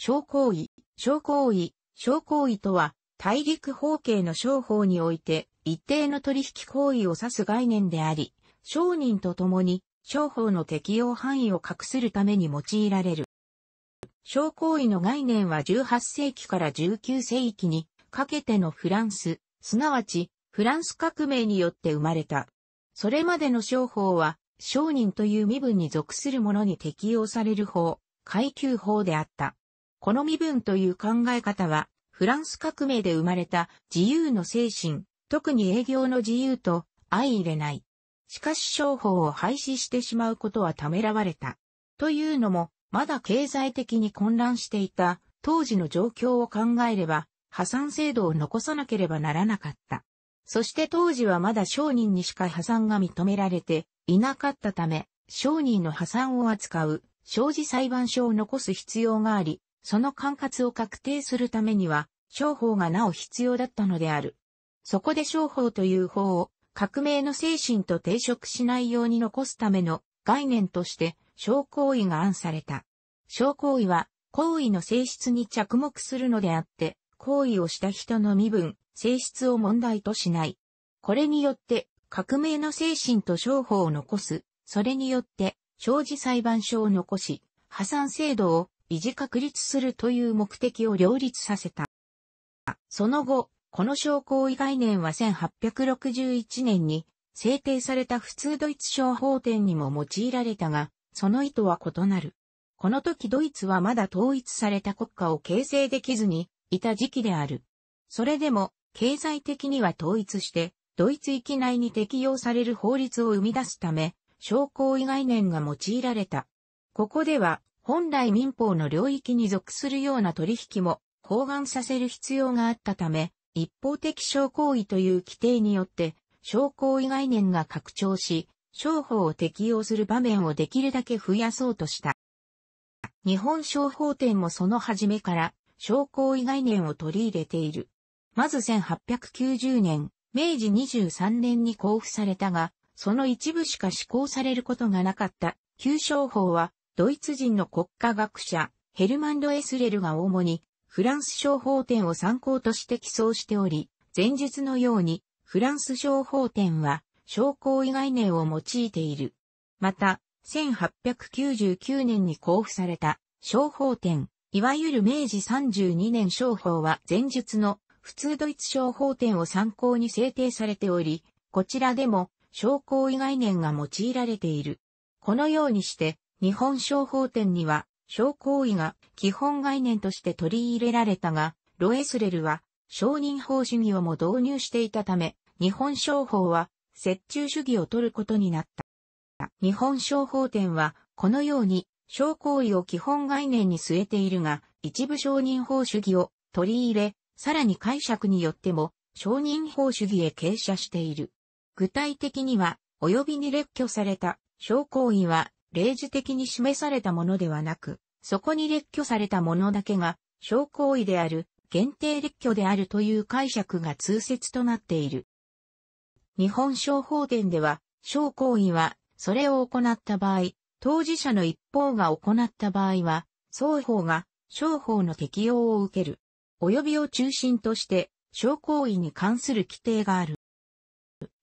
小行為、小行為、小行為とは、大陸方形の商法において、一定の取引行為を指す概念であり、商人と共に、商法の適用範囲を隠するために用いられる。商行為の概念は18世紀から19世紀にかけてのフランス、すなわちフランス革命によって生まれた。それまでの商法は商人という身分に属する者に適用される法、階級法であった。この身分という考え方は、フランス革命で生まれた自由の精神、特に営業の自由と相入れない。しかし商法を廃止してしまうことはためらわれた。というのも、まだ経済的に混乱していた当時の状況を考えれば、破産制度を残さなければならなかった。そして当時はまだ商人にしか破産が認められていなかったため、商人の破産を扱う、商事裁判所を残す必要があり、その管轄を確定するためには、商法がなお必要だったのである。そこで商法という法を革命の精神と抵触しないように残すための概念として商行為が案された。商行為は行為の性質に着目するのであって、行為をした人の身分、性質を問題としない。これによって革命の精神と商法を残す。それによって、商事裁判所を残し、破産制度を維持確立するという目的を両立させた。その後、この商工位概念は1861年に制定された普通ドイツ商法典にも用いられたが、その意図は異なる。この時ドイツはまだ統一された国家を形成できずにいた時期である。それでも、経済的には統一して、ドイツ域内に適用される法律を生み出すため、商工位概念が用いられた。ここでは、本来民法の領域に属するような取引も包含させる必要があったため、一方的商行為という規定によって、商行為概念が拡張し、商法を適用する場面をできるだけ増やそうとした。日本商法店もその初めから、商行為概念を取り入れている。まず1890年、明治23年に交付されたが、その一部しか施行されることがなかった、旧商法は、ドイツ人の国家学者、ヘルマンド・エスレルが主に、フランス商法典を参考として起草しており、前述のように、フランス商法典は、商工意概念を用いている。また、1899年に交付された、商法典、いわゆる明治32年商法は前述の普通ドイツ商法典を参考に制定されており、こちらでも商工意概念が用いられている。このようにして、日本商法典には、商行為が基本概念として取り入れられたが、ロエスレルは商人法主義をも導入していたため、日本商法は折衷主義を取ることになった。日本商法典はこのように商行為を基本概念に据えているが、一部商人法主義を取り入れ、さらに解釈によっても商人法主義へ傾斜している。具体的には、及びに列挙された商行為は例示的に示されたものではなく、そこに列挙されたものだけが、小行為である、限定列挙であるという解釈が通説となっている。日本商法典では、小行為は、それを行った場合、当事者の一方が行った場合は、双方が、商法の適用を受ける。及びを中心として、小行為に関する規定がある。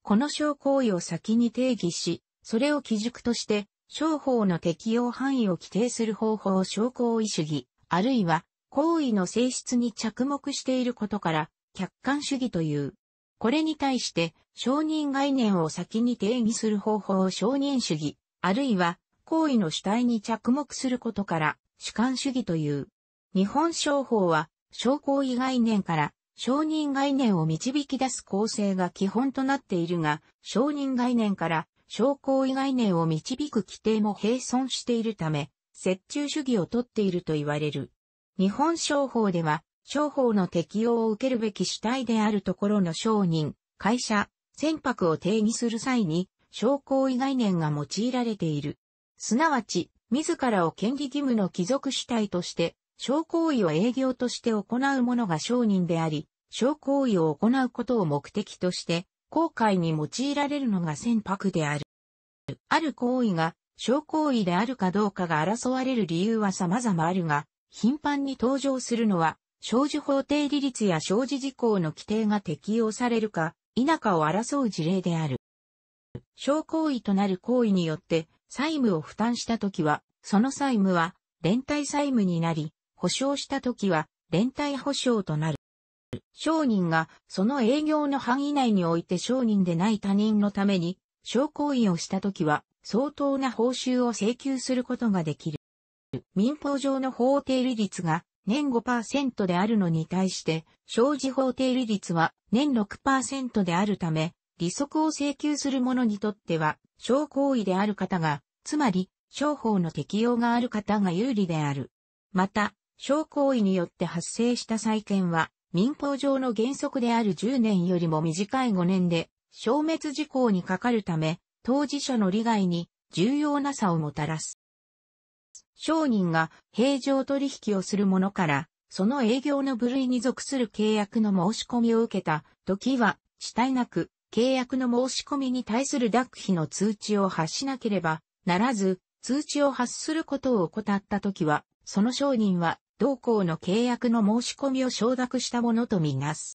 この小行為を先に定義し、それを基軸として、商法の適用範囲を規定する方法商行為主義、あるいは行為の性質に着目していることから、客観主義という。これに対して、承認概念を先に定義する方法を承認主義、あるいは行為の主体に着目することから、主観主義という。日本商法は、商行為概念から承認概念を導き出す構成が基本となっているが、承認概念から商工意概念を導く規定も並存しているため、折衷主義をとっていると言われる。日本商法では、商法の適用を受けるべき主体であるところの商人、会社、船舶を定義する際に、商工意概念が用いられている。すなわち、自らを権利義務の帰属主体として、商行為を営業として行う者が商人であり、商行為を行うことを目的として、航海に用いられるのが船舶である。ある行為が小行為であるかどうかが争われる理由は様々あるが、頻繁に登場するのは、小じ法定利率や小事事項の規定が適用されるか、否かを争う事例である。小行為となる行為によって、債務を負担したときは、その債務は、連帯債務になり、保証したときは、連帯保証となる。商人がその営業の範囲内において商人でない他人のために商行為をしたときは相当な報酬を請求することができる。民法上の法定利率が年5%であるのに対して、商事法定利率は年6%であるため、利息を請求する者にとっては、商行為である方が、つまり、商法の適用がある方が有利である。また、商行為によって発生した債権は、民法上の原則である10年よりも短い5年で消滅事項にかかるため、当事者の利害に重要な差をもたらす。商人が平常取引をする者から、その営業の部類に属する契約の申し込みを受けた時は、遅滞なく契約の申し込みに対する諾費の通知を発しなければならず、通知を発することを怠った時は、その商人は同校の契約の申し込みを承諾したものとみなす。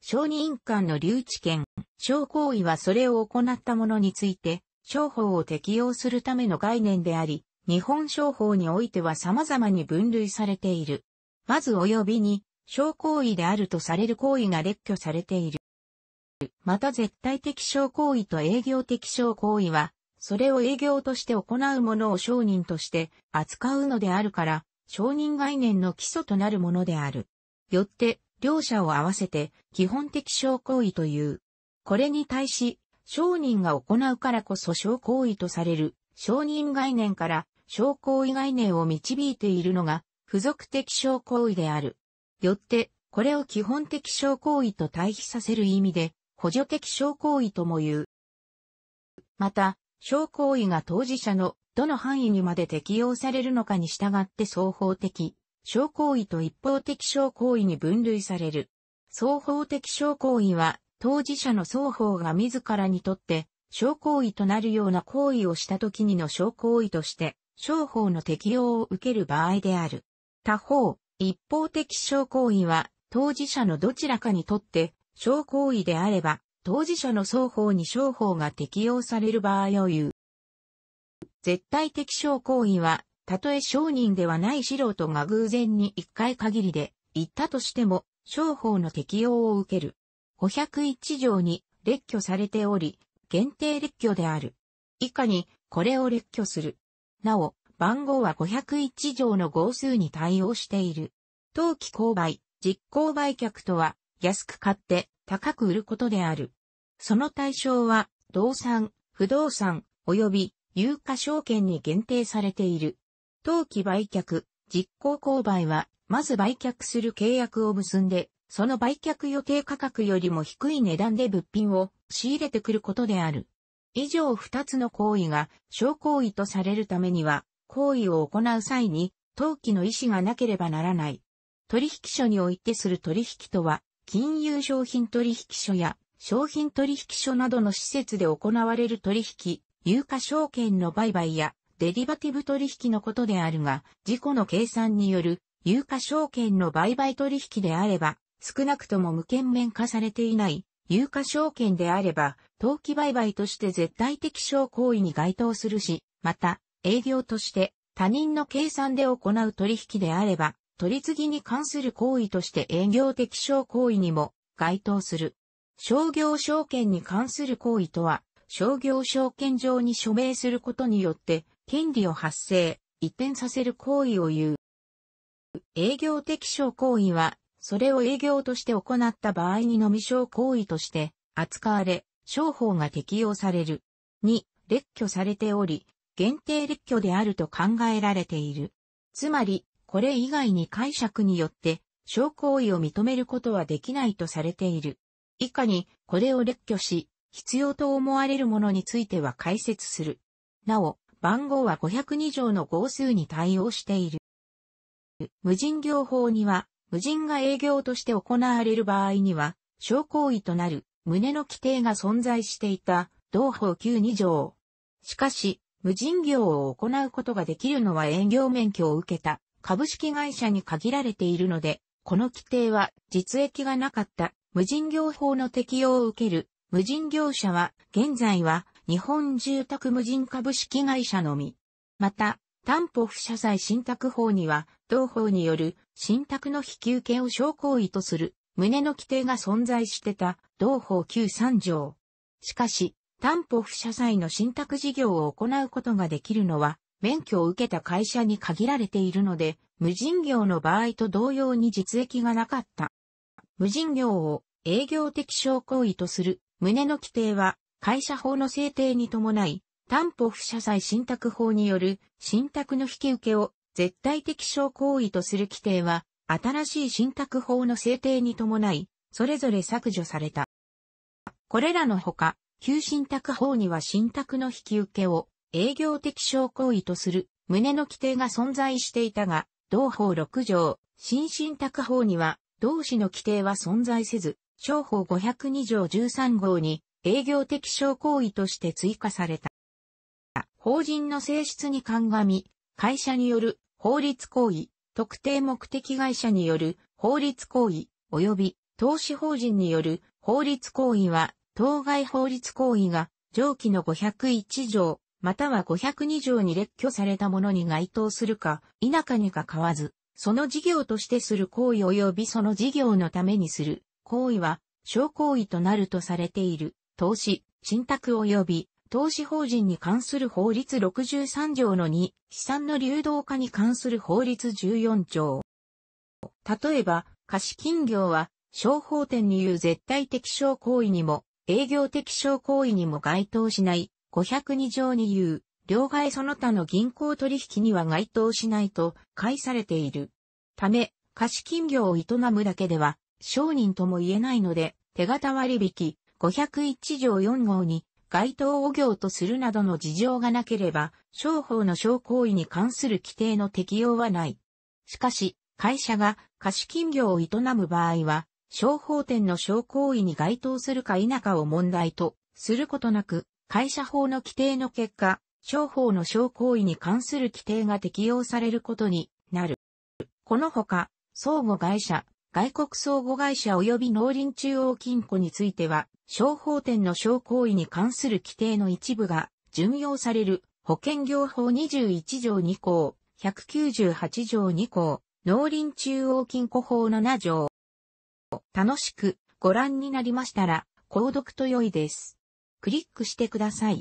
小児院間の留置権、小行為はそれを行ったものについて、商法を適用するための概念であり、日本商法においては様々に分類されている。まず及びに、小行為であるとされる行為が列挙されている。また絶対的商行為と営業的商行為は、それを営業として行うものを商人として扱うのであるから、承認概念の基礎となるものである。よって、両者を合わせて基本的小行為という。これに対し、商人が行うからこそ小行為とされる承認概念から小行為概念を導いているのが付属的小行為である。よって、これを基本的小行為と対比させる意味で補助的小行為とも言う。また、小行為が当事者のどの範囲にまで適用されるのかに従って双方的、小行為と一方的小行為に分類される。双方的小行為は、当事者の双方が自らにとって、小行為となるような行為をした時にの小行為として、商法の適用を受ける場合である。他方、一方的小行為は、当事者のどちらかにとって、小行為であれば、当事者の双方に商法が適用される場合を言う。絶対的証行為は、たとえ商人ではない素人が偶然に一回限りで、行ったとしても、商法の適用を受ける。501条に列挙されており、限定列挙である。以下に、これを列挙する。なお、番号は501条の号数に対応している。当期購買、実行売却とは、安く買って、高く売ることである。その対象は、動産、不動産、及び有価証券に限定されている。当期売却、実行購買は、まず売却する契約を結んで、その売却予定価格よりも低い値段で物品を仕入れてくることである。以上二つの行為が小行為とされるためには、行為を行う際に、登記の意思がなければならない。取引所においてする取引とは、金融商品取引所や商品取引所などの施設で行われる取引、有価証券の売買やデリバティブ取引のことであるが、事故の計算による有価証券の売買取引であれば、少なくとも無権面化されていない有価証券であれば、投機売買として絶対的証行為に該当するし、また、営業として他人の計算で行う取引であれば、取り次ぎに関する行為として営業的証行為にも該当する。商業証券に関する行為とは、商業証券上に署名することによって、権利を発生、移転させる行為を言う。営業的証行為は、それを営業として行った場合にのみ商行為として扱われ、商法が適用される。に、列挙されており、限定列挙であると考えられている。つまり、これ以外に解釈によって、商行為を認めることはできないとされている。以下に、これを列挙し、必要と思われるものについては解説する。なお、番号は502条の号数に対応している。無人業法には、無人が営業として行われる場合には、小行為となる、旨の規定が存在していた、同法92条。しかし、無人業を行うことができるのは営業免許を受けた株式会社に限られているので、この規定は実益がなかった無人業法の適用を受ける無人業者は、現在は、日本住宅無人株式会社のみ。また、担保不謝罪信託法には、同法による信託の引き受けを証行為とする旨の規定が存在してた同法93条。しかし、担保不謝罪の信託事業を行うことができるのは、免許を受けた会社に限られているので、無人業の場合と同様に実益がなかった。無人業を営業的証行為とする胸の規定は、会社法の制定に伴い、担保不社債信託法による信託の引き受けを絶対的証行為とする規定は、新しい信託法の制定に伴い、それぞれ削除された。これらのほか、旧信託法には信託の引き受けを営業的証行為とする旨の規定が存在していたが、同法6条、新信託法には同氏の規定は存在せず、商法502条13号に営業的商行為として追加された。法人の性質に鑑み、会社による法律行為、特定目的会社による法律行為、及び投資法人による法律行為は、当該法律行為が上記の501条、または502条に列挙されたものに該当するか、否かにかかわず、その事業としてする行為及びその事業のためにする行為は、小行為となるとされている、投資、信託及び、投資法人に関する法律63条の2、資産の流動化に関する法律14条。例えば、貸金業は、商法店にいう絶対的商行為にも、営業的商行為にも該当しない、502条に言う、両替その他の銀行取引には該当しないと、解されている。ため、貸金業を営むだけでは、商人とも言えないので、手形割引501条4号に該当を業とするなどの事情がなければ、商法の商行為に関する規定の適用はない。しかし、会社が貸金業を営む場合は、商法店の商行為に該当するか否かを問題とすることなく、会社法の規定の結果、商法の商行為に関する規定が適用されることになる。このほか、相互会社、外国相互会社及び農林中央金庫については、商法店の商行為に関する規定の一部が巡用される保険業法21条2項、198条2項、農林中央金庫法7条。楽しくご覧になりましたら、購読と良いです。クリックしてください。